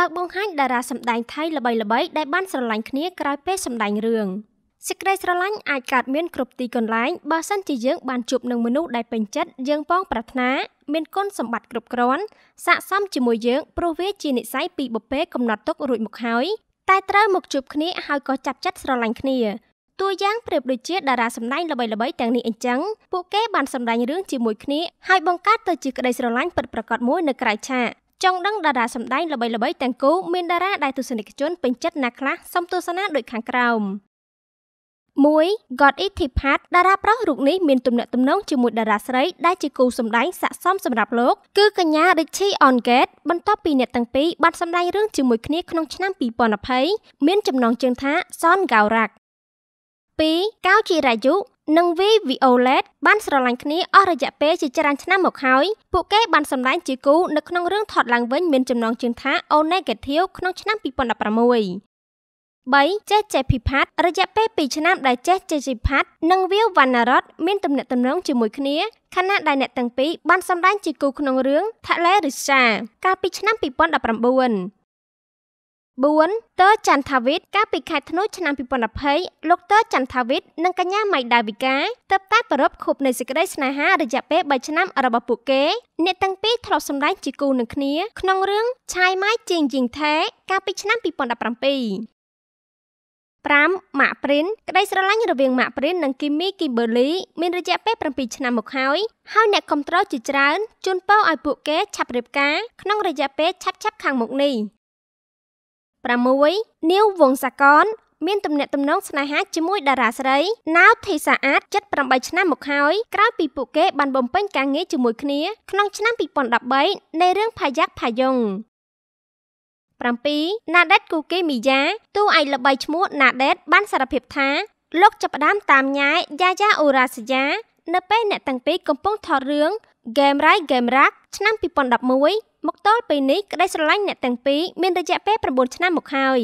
បើកបង្ហាញតារាសម្ដែងថៃល្បីៗដែលបានស្រឡាញ់គ្នាក្រោយពេលសម្ដែងរឿងសេចក្តីស្រឡាញ់អាចកើតមានគ្រប់ទីកន្លែងបើសិនជាយើងបានជួបនឹងមនុស្សដែលពេញចិត្តយើងផងប្រាថ្នាមានគុណសម្បត្តិគ្រប់គ្រាន់ស័ក្តិសមជាមួយយើងព្រោះវាជានិស័យពីបុព្វេកំណត់ទុករួចមកហើយតែត្រូវមកជួបគ្នាហើយក៏ចាប់ចិត្តស្រឡាញ់គ្នាតួយ៉ាងប្រៀបដូចជាតារាសម្ដែងល្បីៗទាំងនេះអញ្ចឹងពួកគេបានសម្ដែងរឿងជាមួយគ្នាហើយបង្កើតទៅជាក្តីស្រឡាញ់ពិតប្រាកដមួយនៅក្រៅឆាកចង់ដឹងតារាសម្ដែងល្បីៗទាំងគូមានតារាដែលទស្សនិកជនពេញចិត្តណាខ្លះសូមទស្សនាដូចខាងក្រោម 1. God It Thipat តារាប្រុសរូបនេះមានទំនាក់ទំនងជាមួយតារាស្រីដែលជាគូសម្ដែងស័ក្តិសមសម្រាប់លោកគឺកញ្ញា Richie Ongate បន្ទាប់ពីអ្នកទាំងពីរបានសម្ដែងរឿងជាមួយគ្នាក្នុងឆ្នាំ2020មានចំណងជើងថា Son Gaurak 2. កៅជីរាយុនិង V Violet បានស្រឡាញ់គ្នាអស់រយៈពេលជាច្រើនឆ្នាំមកហើយពួកគេបានសម្ដែងជាគូនៅក្នុងរឿងថតឡើងវិញមានចំណងជើងថា O Negative ក្នុងឆ្នាំ2016 3. ចេះចេះពិផាត់រយៈពេល2ឆ្នាំដែលចេះចេះពិផាត់និងវាវវណ្ណរតមានទំនាក់ទំនងជាមួយគ្នាខណៈដែលអ្នកទាំងពីរបានសម្ដែងជាគូក្នុងរឿងថាឡេរិសាកាលពីឆ្នាំ2019 4. តើចន្ទថាវិតកាលពីខែធ្នូឆ្នាំ2020លោកតើចន្ទថាវិតនិងកញ្ញាម៉ៃដាវិកាទៅតែប្រពខូបនៃសេចក្តីស្នេហារយៈពេល3ឆ្នាំរបស់ពួកគេអ្នកទាំងពីរធ្លាប់សម្ដែងជាគូនឹងគ្នា ក្នុងរឿងឆាយម៉ៃជាងជាងថេកាលពីឆ្នាំ2017 5. ម៉ាក់ព្រិនក្តីស្រឡាញ់រវាងម៉ាក់ព្រិននិងគីមីគីបឺលីមានរយៈពេល7ឆ្នាំមកហើយហើយអ្នកគ្រប់ត្រូលជាច្រើនជូនពរឲ្យពួកគេឆាប់រៀបការក្នុងរយៈពេលឆាប់ៗខាងមុខនេះ6នាវវងសាកនមានទំនាក់ទំនងស្នេហាជាមួយតារាស្រីណាវធីសាអាត78ឆ្នាំមកហើយក្រោយពីពួកគេបានបំពេញ ការងារជាមួយគ្នាក្នុងឆ្នាំ2013នៃរឿងផាយ៉ាក់ផាយ៉ុង7ណាដេតគូគីមីយ៉ាតួឯកល្បីឈ្មោះ ណាដេតបានសារភាពថាលោកចាប់ផ្ដើមតាមញ៉ែយ៉ាយ៉ាអូរ៉ាសយ៉ានៅពេលអ្នកទាំងពីរកំពុងថតរឿង Game Right Game Rack ឆ្នាំ2011មកទល់ពេលនេះក្តីស្រឡាញ់អ្នកទាំងពីរមានរយៈពេល9ឆ្នាំមកហើយ